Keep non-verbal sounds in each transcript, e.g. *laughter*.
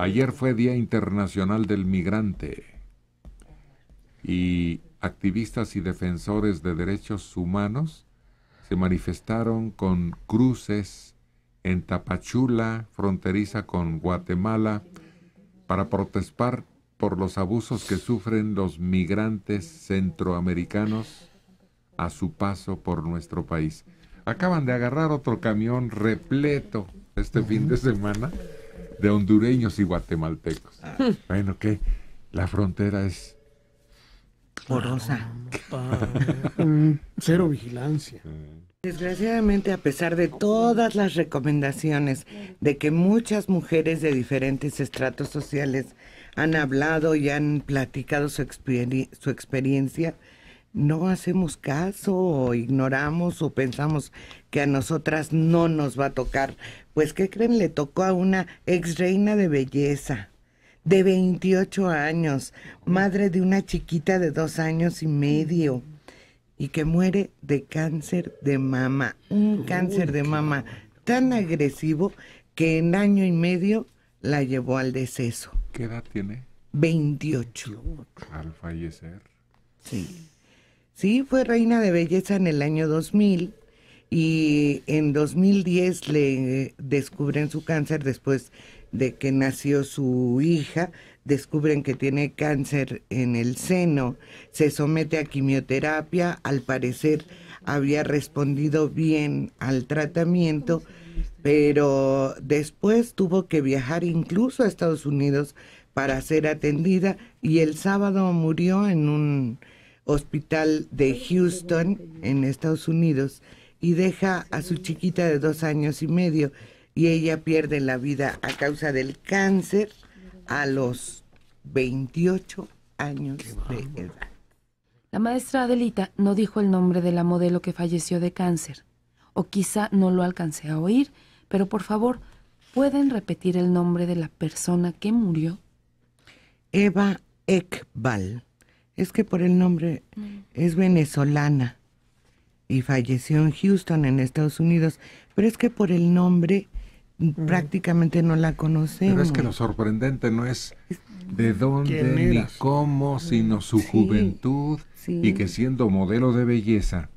Ayer fue Día Internacional del Migrante y activistas y defensores de derechos humanos se manifestaron con cruces en Tapachula, fronteriza con Guatemala, para protestar por los abusos que sufren los migrantes centroamericanos a su paso por nuestro país. Acaban de agarrar otro camión repleto este fin de semana de hondureños y guatemaltecos. Ah. Bueno, que la frontera es porosa. *laughs* Mm. Cero vigilancia. Mm. Desgraciadamente, a pesar de todas las recomendaciones de que muchas mujeres de diferentes estratos sociales han hablado y han platicado su, su experiencia, no hacemos caso o ignoramos o pensamos que a nosotras no nos va a tocar. Pues, ¿qué creen? Le tocó a una ex reina de belleza de 28 años, madre de una chiquita de dos años y medio, y que muere de cáncer de mama, un cáncer de mama tan agresivo que en año y medio la llevó al deceso. ¿Qué edad tiene? 28. Al fallecer. Sí. Sí, fue reina de belleza en el año 2000 y en 2010 le descubren su cáncer después de que nació su hija, descubren que tiene cáncer en el seno, se somete a quimioterapia, al parecer había respondido bien al tratamiento, pero después tuvo que viajar incluso a Estados Unidos para ser atendida y el sábado murió en un hospital de Houston, en Estados Unidos, y deja a su chiquita de dos años y medio, y ella pierde la vida a causa del cáncer a los 28 años de edad. La maestra Adelita no dijo el nombre de la modelo que falleció de cáncer, o quizá no lo alcancé a oír, pero por favor, ¿pueden repetir el nombre de la persona que murió? Eva Ekbal. Es que por el nombre mm. es venezolana y falleció en Houston, en Estados Unidos, pero es que por el nombre mm. prácticamente no la conocemos. Pero es que lo sorprendente no es de dónde ni cómo, sino su juventud y que siendo modelo de belleza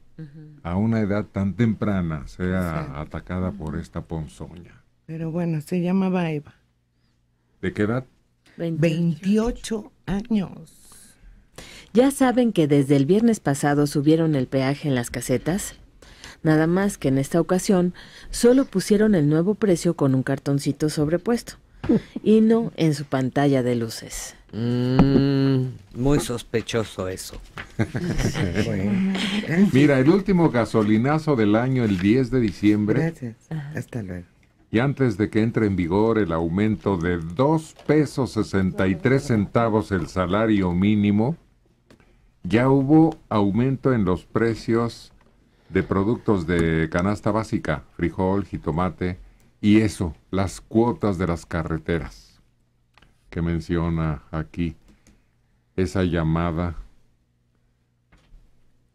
a una edad tan temprana sea atacada por esta ponzoña. Pero bueno, se llamaba Eva. ¿De qué edad? 28 años. Ya saben que desde el viernes pasado subieron el peaje en las casetas. Nada más que en esta ocasión solo pusieron el nuevo precio con un cartoncito sobrepuesto y no en su pantalla de luces. Mm, muy sospechoso eso. *laughs* Mira, el último gasolinazo del año, el 10 de diciembre. Gracias. Hasta luego. Y antes de que entre en vigor el aumento de 2 pesos 63 centavos el salario mínimo, ya hubo aumento en los precios de productos de canasta básica, frijol, jitomate y eso, las cuotas de las carreteras que menciona aquí esa llamada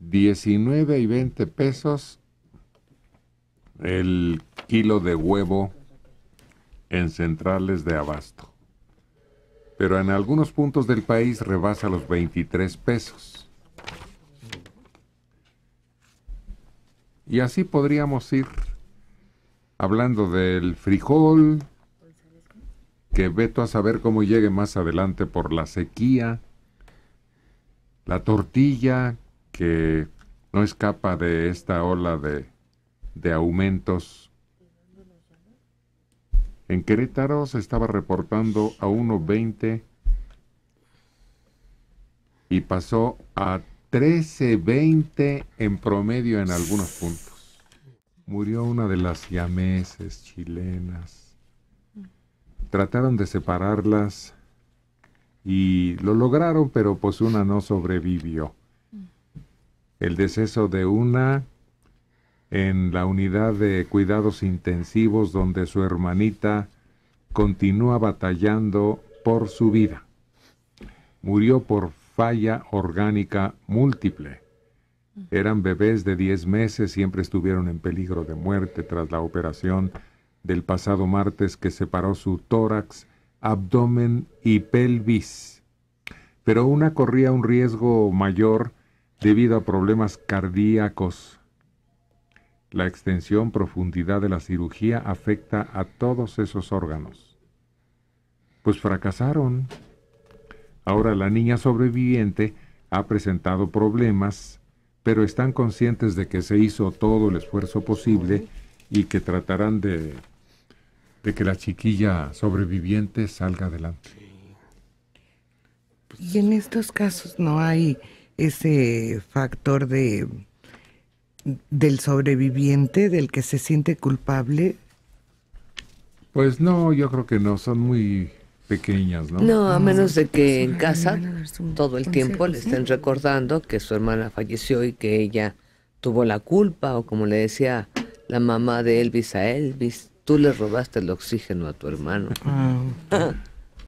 19 y 20 pesos el kilo de huevo en centrales de abasto pero en algunos puntos del país rebasa los 23 pesos. Y así podríamos ir hablando del frijol, que veto a saber cómo llegue más adelante por la sequía, la tortilla, que no escapa de esta ola de, de aumentos en Querétaro se estaba reportando a 1.20 y pasó a 13.20 en promedio en algunos puntos. Murió una de las siameses chilenas. Trataron de separarlas y lo lograron, pero pues una no sobrevivió. El deceso de una en la unidad de cuidados intensivos donde su hermanita continúa batallando por su vida. Murió por falla orgánica múltiple. Eran bebés de 10 meses, siempre estuvieron en peligro de muerte tras la operación del pasado martes que separó su tórax, abdomen y pelvis. Pero una corría un riesgo mayor debido a problemas cardíacos la extensión, profundidad de la cirugía afecta a todos esos órganos. Pues fracasaron. Ahora la niña sobreviviente ha presentado problemas, pero están conscientes de que se hizo todo el esfuerzo posible y que tratarán de, de que la chiquilla sobreviviente salga adelante. Y en estos casos no hay ese factor de del sobreviviente, del que se siente culpable? Pues no, yo creo que no, son muy pequeñas, ¿no? No, a menos de que en casa todo el tiempo le estén recordando que su hermana falleció y que ella tuvo la culpa, o como le decía la mamá de Elvis a Elvis, tú le robaste el oxígeno a tu hermano. Ah, *laughs*